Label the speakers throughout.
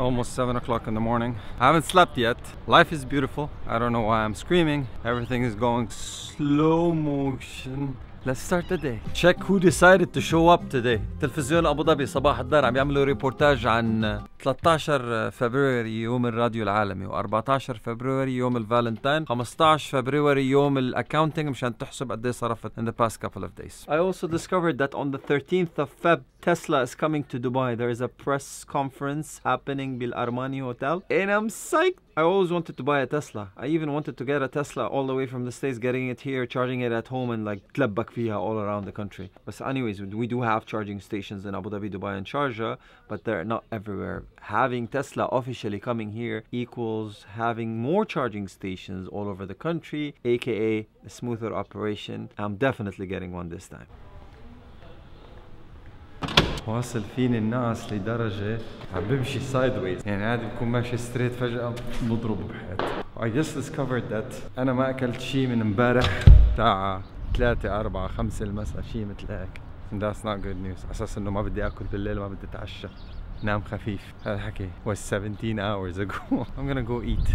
Speaker 1: almost 7 o'clock in the morning. I haven't slept yet. Life is beautiful. I don't know why I'm screaming. Everything is going slow motion. Let's start the day. Check who decided to show up today. تلفزيون ابو ظبي صباح الدار عم يعملوا ريبورتاج عن 13 فبراير يوم الراديو العالمي و14 فبراير يوم الفالنتين 15 فبراير يوم الاكاونتنج مشان تحسب قد ايه صرفت in the past couple of days. I also discovered that on the 13th of Feb Tesla is coming to Dubai. There is a press conference happening بالارماني hotel and I'm psyched I always wanted to buy a Tesla. I even wanted to get a Tesla all the way from the States, getting it here, charging it at home and like تلبك فيها all around the country. But anyways, we do have charging stations in Abu Dhabi, Dubai and Sharjah, but they're not everywhere. Having Tesla officially coming here equals having more charging stations all over the country, aka a smoother operation. I'm definitely getting one this time. واصل فيني النعس لدرجه عم بمشي سايد ويز يعني عادي بكون ماشي ستريت فجاه بضرب بحيط I just discovered that انا ما اكلت شيء من امبارح تاع 3 4 5 المساء شيء مثل هيك And that's not good news على اساس انه ما بدي اكل بالليل ما بدي اتعشى نام خفيف هذا الحكي was 17 hours ago I'm gonna go eat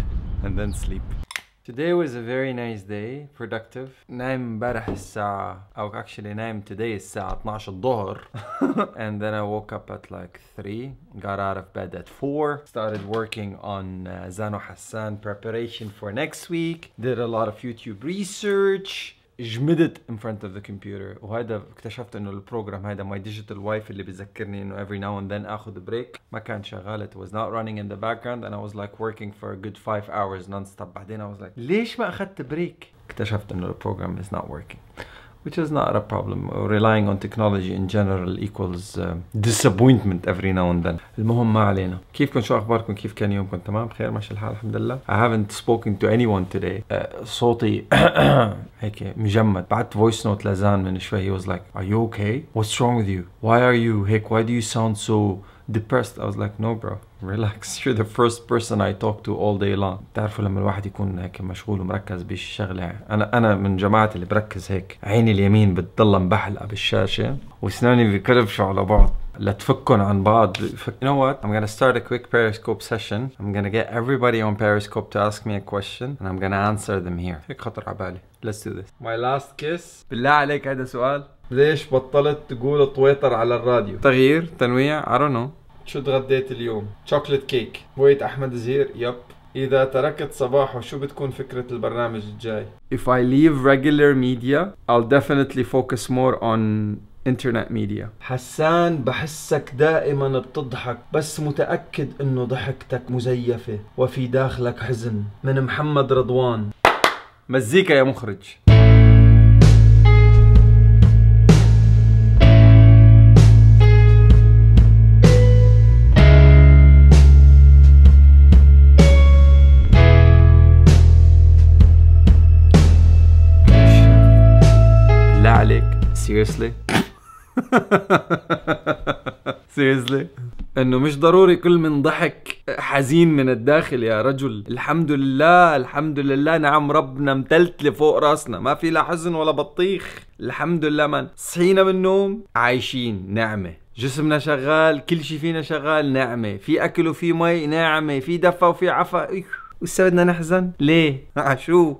Speaker 1: and then sleep Today was a very nice day, productive. نايم امبارح الساعة أو actually نايم today الساعة 12 الظهر and then I woke up at like 3 got out of bed at 4 started working on uh, Zano Hassan preparation for next week did a lot of YouTube research جمدت in front of the computer وهذا اكتشفت انه البروجرام هذا my digital wife اللي بذكرني انه every now and then اخذ بريك ما كان شغال it was not running in the background and I was like working for a good 5 hours non stop بعدين I was like ليش ما اخذت بريك اكتشفت انه البروجرام is not working which is not a problem relying on technology in general equals uh, disappointment every now and then المهم ما علينا كيفكم شو اخباركم كيف كان يومكم تمام بخير ماشي الحال الحمد لله I haven't spoken to anyone today uh, صوتي هيك مجمد بعت voice note لزان من شوي he was like are you okay what's wrong with you why are you هيك why do you sound so depressed I was like no bro ريلاكس you're the first person I talk to all day long تعرفوا لما الواحد يكون هيك مشغول ومركز بالشغلة أنا أنا من جماعة اللي بركز هيك عيني اليمين بتضل مبحلقة بالشاشة وأسناني بكربشوا على بعض لتفكهم عن بعض you know what I'm gonna start a quick periscope session I'm gonna get everybody on periscope to ask me a question and I'm gonna answer them here هيك خطر على بالي let's do this my last kiss بالله عليك هذا سؤال ليش بطلت تقول تويتر على الراديو تغيير تنويع I don't know شو تغديت اليوم؟ شوكلت كيك بويت أحمد زهير يب إذا تركت صباحه شو بتكون فكرة البرنامج الجاي؟ If I leave regular media I'll definitely focus more on internet media حسان بحسك دائما بتضحك بس متأكد انه ضحكتك مزيفة وفي داخلك حزن من محمد رضوان مزيكا يا مخرج سيريسلي سيريسلي انه مش ضروري كل من ضحك حزين من الداخل يا رجل الحمد لله الحمد لله نعم ربنا امتلت فوق راسنا ما في لا حزن ولا بطيخ الحمد لله من صحينا من النوم عايشين نعمه جسمنا شغال كل شيء فينا شغال نعمه في اكل وفي مي نعمه في دفى وفي عفا إيه. وسا بدنا نحزن؟ ليه؟ آه، شو؟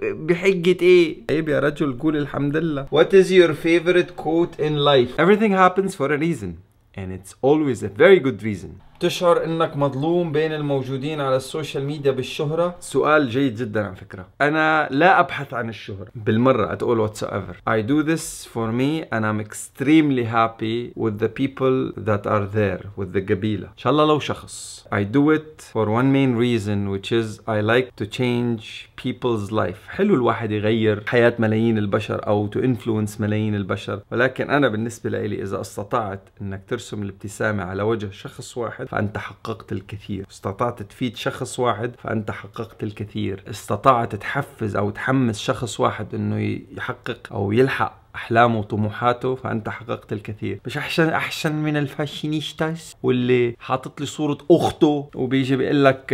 Speaker 1: بحجة ايه؟ عيب يا رجل قول الحمد لله. What is your favorite quote in life? Everything happens for a reason and it's always a very good reason. تشعر انك مظلوم بين الموجودين على السوشيال ميديا بالشهرة؟ سؤال جيد جدا على فكرة انا لا ابحث عن الشهرة بالمرة at all whatsoever I do this for me and I'm extremely happy with the people that are there with the قبيلة ان شاء الله لو شخص I do it for one main reason which is I like to change people's life حلو الواحد يغير حياة ملايين البشر او to influence ملايين البشر ولكن انا بالنسبة لي اذا استطعت انك ترسم الابتسامة على وجه شخص واحد فأنت حققت الكثير استطعت تفيد شخص واحد فأنت حققت الكثير استطعت تحفز أو تحمس شخص واحد أنه يحقق أو يلحق احلامه وطموحاته فانت حققت الكثير مش احسن احسن من الفاشينيستاس واللي حاطط لي صوره اخته وبيجي بيقول لك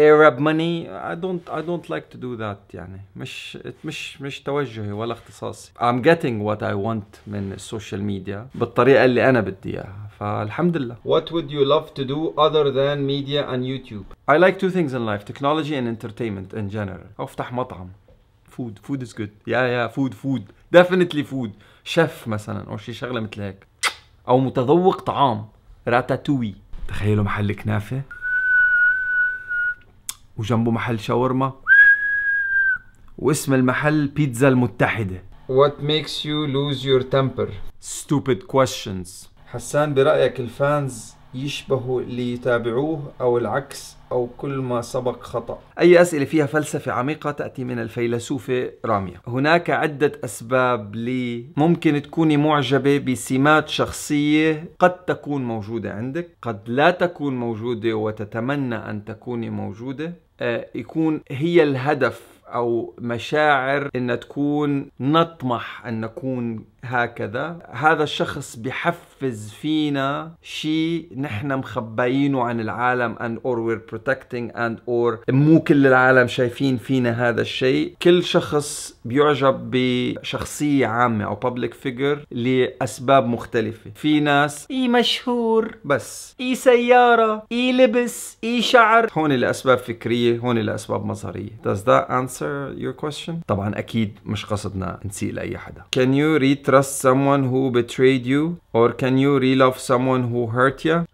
Speaker 1: ارب ماني اي دونت اي دونت لايك تو دو ذات يعني مش مش مش توجهي ولا اختصاصي I'm getting what I want من السوشيال ميديا بالطريقه اللي انا بدي اياها فالحمد لله What would you love to do other than media and YouTube? I like two things in life technology and entertainment in general افتح مطعم فود فود از جود يا يا فود فود ديفينتلي فود شيف مثلا او شي شغله مثل هيك او متذوق طعام راتاتوي تخيلوا محل كنافه وجنبه محل شاورما واسم المحل بيتزا المتحده What makes you lose your temper? Stupid questions حسان برأيك الفانز يشبهوا اللي يتابعوه أو العكس أو كل ما سبق خطأ أي أسئلة فيها فلسفة عميقة تأتي من الفيلسوفة رامية هناك عدة أسباب لي ممكن تكوني معجبة بسمات شخصية قد تكون موجودة عندك قد لا تكون موجودة وتتمنى أن تكوني موجودة آه، يكون هي الهدف او مشاعر ان تكون نطمح ان نكون هكذا هذا الشخص بحفز فينا شيء نحن مخبيينه عن العالم and or we're protecting and or مو كل العالم شايفين فينا هذا الشيء كل شخص بيعجب بشخصية عامة أو public figure لأسباب مختلفة في ناس إي مشهور بس إي سيارة إي لبس إي شعر هون لأسباب فكرية هون لأسباب مظهرية Does that answer answer your question طبعا اكيد مش قصدنا نسيء لاي حدا can you retrust someone who betrayed you or can you relove someone who hurt you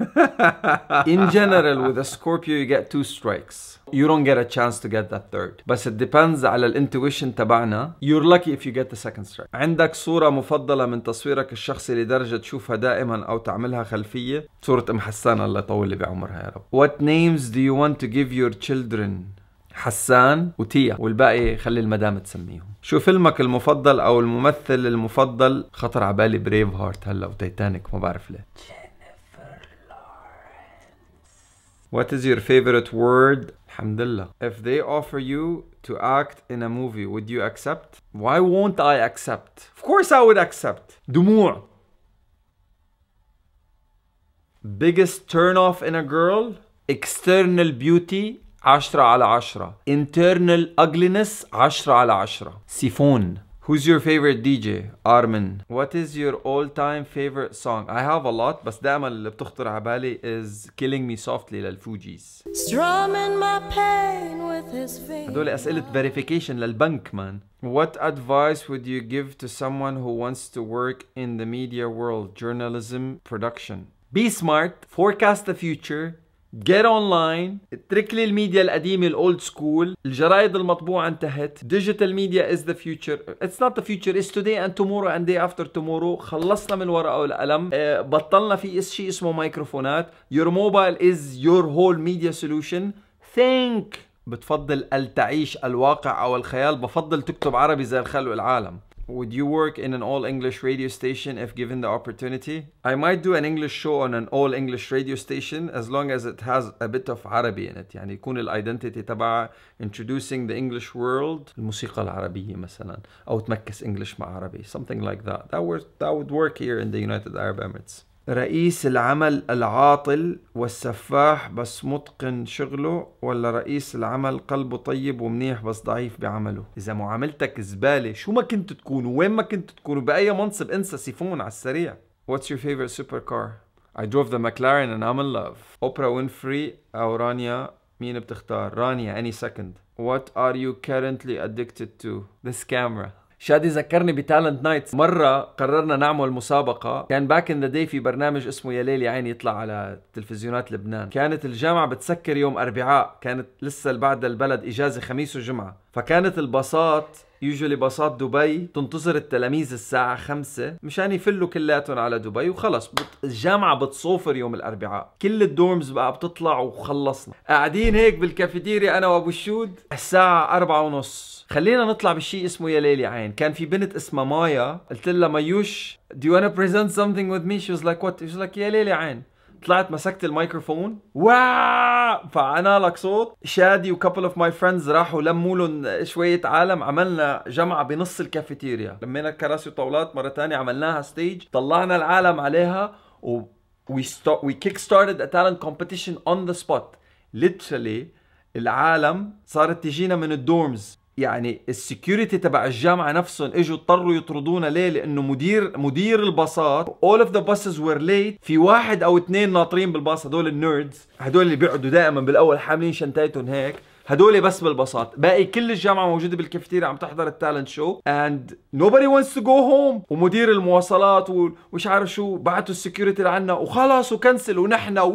Speaker 1: in general with a Scorpio you get two strikes you don't get a chance to get that third بس it depends على الانتويشن تبعنا you're lucky if you get the second strike عندك صورة مفضلة من تصويرك الشخصي لدرجة تشوفها دائما أو تعملها خلفية صورة أم حسان الله يطول لي بعمرها يا رب What names do you want to give your children حسان وتيا والباقي خلي المدام تسميهم شو فيلمك المفضل او الممثل المفضل خطر على بالي بريف هارت هلا وتيتانيك ما بعرف ليه What is your favorite word? Alhamdulillah. If they offer you to act in a movie, would you accept? Why won't I accept? Of course I would accept. Dumur. Biggest turnoff in a girl? External beauty 10 على 10 internal ugliness 10 على 10 Siphon. Who's your favorite DJ? Armin. What is your all-time favorite song? I have a lot but دائما اللي بتخطر على بالي is Killing Me Softly للفوجيز. Strumming my pain with his fingers. هدول أسئلة verification للبنك مان. What advice would you give to someone who wants to work in the media world, journalism, production? Be smart, forecast the future, جيت اونلاين اترك لي الميديا القديمه الاولد سكول الجرايد المطبوعه انتهت ديجيتال ميديا از ذا فيوتشر اتس نوت ذا فيوتشر از توداي اند تومورو اند داي افتر تومورو خلصنا من الورقه والقلم آه، بطلنا في شيء اسمه مايكروفونات يور موبايل از يور هول ميديا سوليوشن ثينك بتفضل التعيش الواقع او الخيال بفضل تكتب عربي زي الخل والعالم Would you work in an all English radio station if given the opportunity? I might do an English show on an all English radio station as long as it has a bit of Arabic in it يعني يكون الايدنتيتي تبعها introducing the English world الموسيقى العربية مثلا أو تمكس English مع عربي something like that that would, that would work here in the United Arab Emirates رئيس العمل العاطل والسفاح بس متقن شغله ولا رئيس العمل قلبه طيب ومنيح بس ضعيف بعمله اذا معاملتك زباله شو ما كنت تكون وين ما كنت تكون باي منصب انسى سيفون على السريع What's your favorite supercar? I drove the McLaren and I'm in love. Oprah Winfrey أو رانيا مين بتختار؟ رانيا any second. What are you currently addicted to? This camera. شادي ذكرني بتالنت نايتس مره قررنا نعمل مسابقه كان باك ان ذا داي في برنامج اسمه يا ليل يا عين يطلع على تلفزيونات لبنان كانت الجامعه بتسكر يوم اربعاء كانت لسه بعد البلد اجازه خميس وجمعه فكانت الباصات يوجولي باصات دبي تنتظر التلاميذ الساعة 5 مشان يفلوا كلياتهم على دبي وخلص بت... الجامعة بتصوفر يوم الأربعاء كل الدورمز بقى بتطلع وخلصنا قاعدين هيك بالكافيتيريا أنا وأبو الشود الساعة أربعة ونص خلينا نطلع بشيء اسمه يا ليلي عين كان في بنت اسمها مايا قلت لها مايوش do you wanna present something with me she was like what she was like يا ليلي عين طلعت مسكت الميكروفون وااااا فعنا لك صوت شادي وكابل اوف ماي فريندز راحوا لموا لهم شويه عالم عملنا جمعه بنص الكافيتيريا لمينا كراسي وطاولات مره ثانيه عملناها ستيج طلعنا العالم عليها و we start we kick started a talent competition on the spot literally العالم صارت تجينا من الدورمز يعني السكيورتي تبع الجامعه نفسهم اجوا اضطروا يطردونا ليه؟ لانه مدير مدير الباصات اول اوف ذا buses وير ليت في واحد او اثنين ناطرين بالباص هدول النيردز هدول اللي بيقعدوا دائما بالاول حاملين شنتايتهم هيك هدول بس بالباصات باقي كل الجامعه موجوده بالكافيتيريا عم تحضر التالنت شو اند nobody wants to go home ومدير المواصلات ومش عارف شو بعتوا السكيورتي لعنا وخلص وكنسل ونحن وين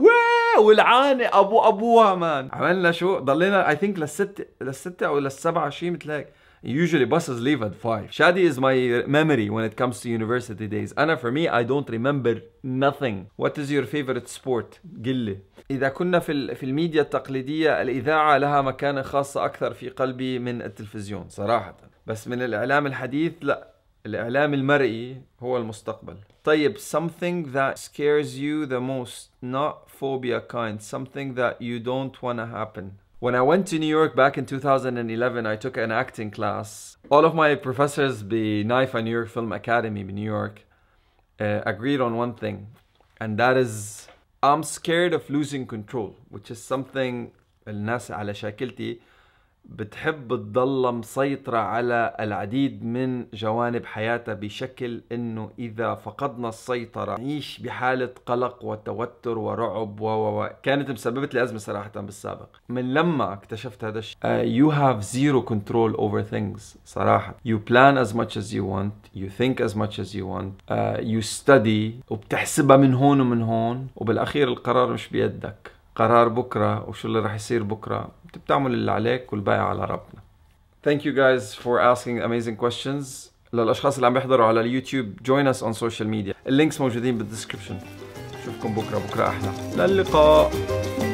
Speaker 1: ولعانه ابو ابوها مان عملنا شو ضلينا اي ثينك للست للستة او للسبعة شيء مثل هيك Usually buses leave at 5. Shadi is my memory when it comes to university days. أنا for me I don't remember nothing. What is your favorite sport? قلي. إذا كنا في في الميديا التقليدية الإذاعة لها مكانة خاصة أكثر في قلبي من التلفزيون صراحة. بس من الإعلام الحديث لا الإعلام المرئي هو المستقبل طيب something that scares you the most not phobia kind something that you don't want to happen When I went to New York back in 2011, I took an acting class. All of my professors at بنايفا New York Film Academy in New York uh, agreed on one thing, and that is I'm scared of losing control, which is something الناس على شاكلتي بتحب تضلها مسيطرة على العديد من جوانب حياتها بشكل انه اذا فقدنا السيطرة نعيش بحالة قلق وتوتر ورعب و كانت مسببة لي ازمة صراحة بالسابق من لما اكتشفت هذا الشيء uh, you have zero control over things صراحة you plan as much as you want you think as much as you want uh, you study وبتحسبها من هون ومن هون وبالاخير القرار مش بيدك قرار بكره وشو اللي رح يصير بكره بتعمل اللي عليك والباقي على ربنا Thank you guys for asking amazing questions للاشخاص اللي عم بيحضروا على اليوتيوب join us on social media اللينكس موجودين بالديسكربشن نشوفكم بكره بكره احلى للقاء